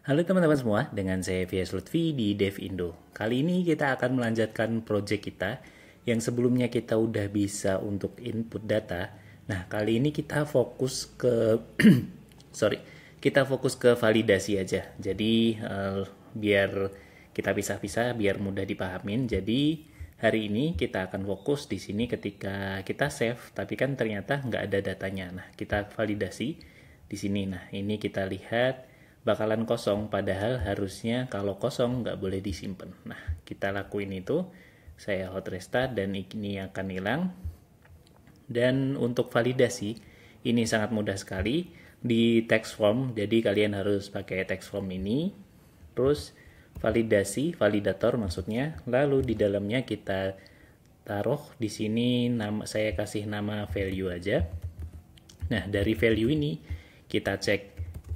Halo teman-teman semua, dengan saya VS Lutfi di Dev Indo. Kali ini kita akan melanjutkan project kita yang sebelumnya kita udah bisa untuk input data. Nah, kali ini kita fokus ke sorry, kita fokus ke validasi aja. Jadi uh, biar kita bisa-bisa, biar mudah dipahamin. Jadi hari ini kita akan fokus di sini ketika kita save, tapi kan ternyata nggak ada datanya. Nah, kita validasi di sini. Nah, ini kita lihat bakalan kosong padahal harusnya kalau kosong nggak boleh disimpan nah kita lakuin itu saya hot restart dan ini akan hilang dan untuk validasi ini sangat mudah sekali di text form jadi kalian harus pakai text form ini terus validasi validator maksudnya lalu di dalamnya kita taruh di sini nama saya kasih nama value aja nah dari value ini kita cek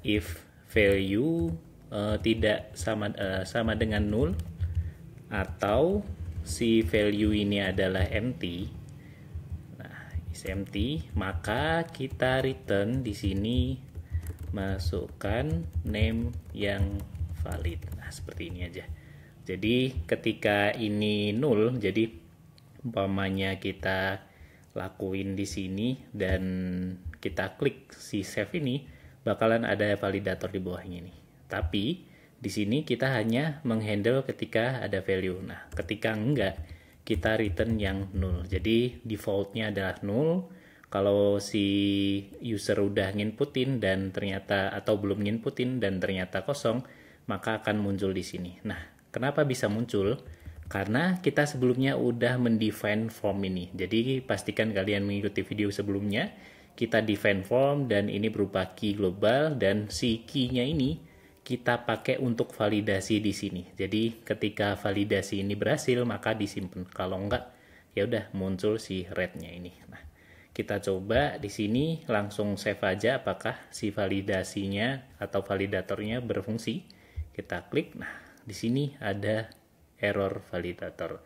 if value uh, tidak sama uh, sama dengan nol atau si value ini adalah empty nah is empty maka kita return di sini masukkan name yang valid nah seperti ini aja jadi ketika ini nol jadi umpamanya kita lakuin di sini dan kita klik si save ini bakalan ada validator di bawahnya ini. Tapi di sini kita hanya menghandle ketika ada value. Nah, ketika enggak, kita return yang null. Jadi defaultnya adalah null. Kalau si user udah nginputin dan ternyata atau belum nginputin dan ternyata kosong, maka akan muncul di sini. Nah, kenapa bisa muncul? Karena kita sebelumnya udah mendefine form ini. Jadi pastikan kalian mengikuti video sebelumnya kita define form dan ini berupa key global dan si key-nya ini kita pakai untuk validasi di sini. Jadi ketika validasi ini berhasil maka disimpan. Kalau enggak ya udah muncul si red-nya ini. Nah, kita coba di sini langsung save aja apakah si validasinya atau validatornya berfungsi. Kita klik. Nah, di sini ada error validator.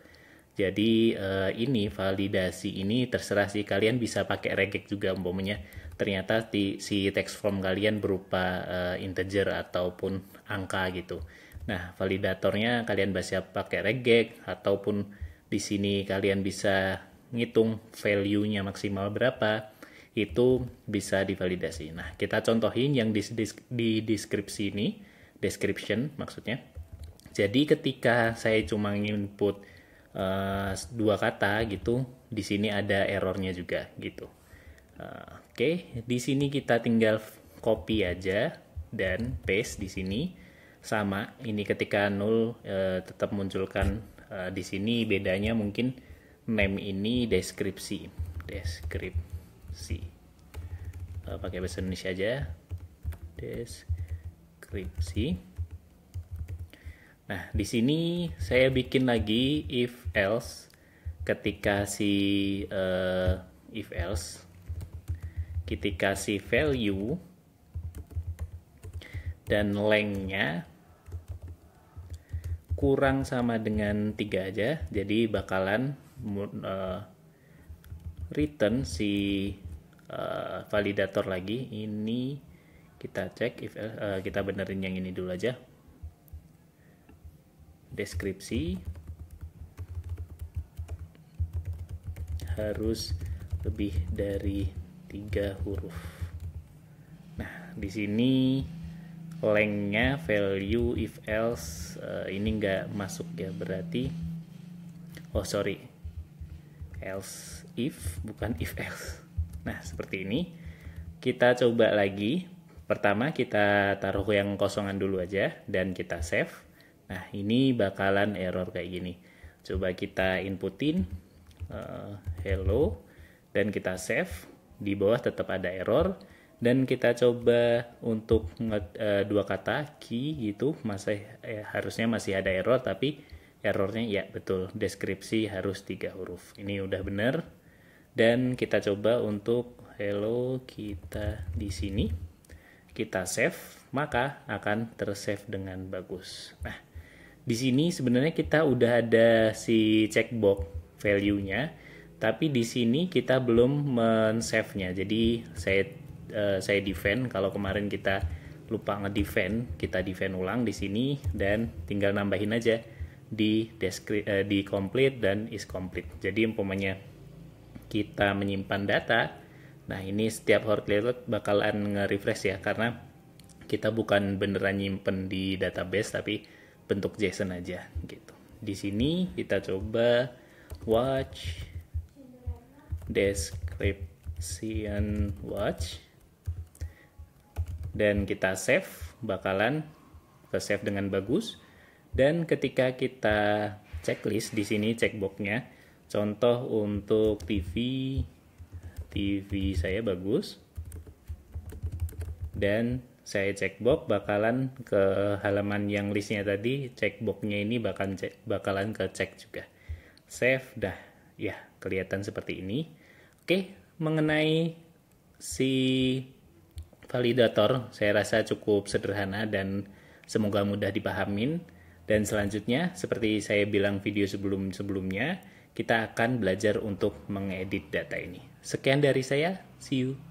Jadi uh, ini validasi ini terserah sih kalian bisa pakai regex juga umpamanya. Ternyata di, si text form kalian berupa uh, integer ataupun angka gitu. Nah, validatornya kalian bisa pakai regex ataupun di sini kalian bisa ngitung value-nya maksimal berapa itu bisa divalidasi. Nah, kita contohin yang di, di deskripsi ini, description maksudnya. Jadi ketika saya cuma input uh, dua kata gitu di sini ada errornya juga gitu uh, oke okay. di sini kita tinggal copy aja dan paste di sini sama ini ketika nol uh, eh, tetap munculkan uh, di sini bedanya mungkin name ini deskripsi deskripsi uh, pakai bahasa Indonesia aja deskripsi Nah, di sini saya bikin lagi if else ketika si uh, if else ketika si value dan lengnya kurang sama dengan tiga aja jadi bakalan uh, return si uh, validator lagi ini kita cek if uh, kita benerin yang ini dulu aja deskripsi harus lebih dari tiga huruf. Nah, di sini lengnya value if else uh, ini nggak masuk ya berarti oh sorry else if bukan if else nah seperti ini kita coba lagi pertama kita taruh yang kosongan dulu aja dan kita save Nah, ini bakalan error kayak gini. Coba kita inputin uh, hello dan kita save. Di bawah tetap ada error dan kita coba untuk uh, dua kata key gitu masih eh, harusnya masih ada error tapi errornya ya betul deskripsi harus tiga huruf. Ini udah benar. Dan kita coba untuk hello kita di sini kita save maka akan tersave dengan bagus. Nah, di sini sebenarnya kita udah ada si checkbox value-nya, tapi di sini kita belum men-save-nya. Jadi saya uh, saya defend kalau kemarin kita lupa ngedefend, kita defend ulang di sini dan tinggal nambahin aja di deskri uh, eh, di complete dan is complete. Jadi umpamanya kita menyimpan data, nah ini setiap reload bakalan nge-refresh ya karena kita bukan beneran nyimpen di database tapi bentuk JSON aja gitu. Di sini kita coba watch description watch dan kita save bakalan ke save dengan bagus dan ketika kita checklist di sini checkboxnya contoh untuk TV TV saya bagus dan saya cek box bakalan ke halaman yang listnya tadi cek boxnya ini bakalan cek, bakalan ke cek juga save dah ya kelihatan seperti ini oke mengenai si validator saya rasa cukup sederhana dan semoga mudah dipahamin dan selanjutnya seperti saya bilang video sebelum sebelumnya kita akan belajar untuk mengedit data ini sekian dari saya see you